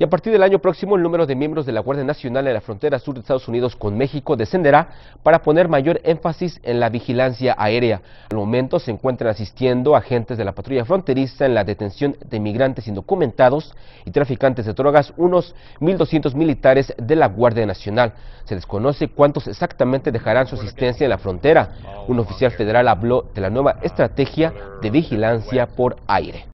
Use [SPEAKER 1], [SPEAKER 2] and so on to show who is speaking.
[SPEAKER 1] Y a partir del año próximo, el número de miembros de la Guardia Nacional en la frontera sur de Estados Unidos con México descenderá para poner mayor énfasis en la vigilancia aérea. Al momento se encuentran asistiendo agentes de la patrulla fronteriza en la detención de migrantes indocumentados y traficantes de drogas, unos 1.200 militares de la Guardia Nacional. Se desconoce cuántos exactamente dejarán su asistencia en la frontera. Un oficial federal habló de la nueva estrategia de vigilancia por aire.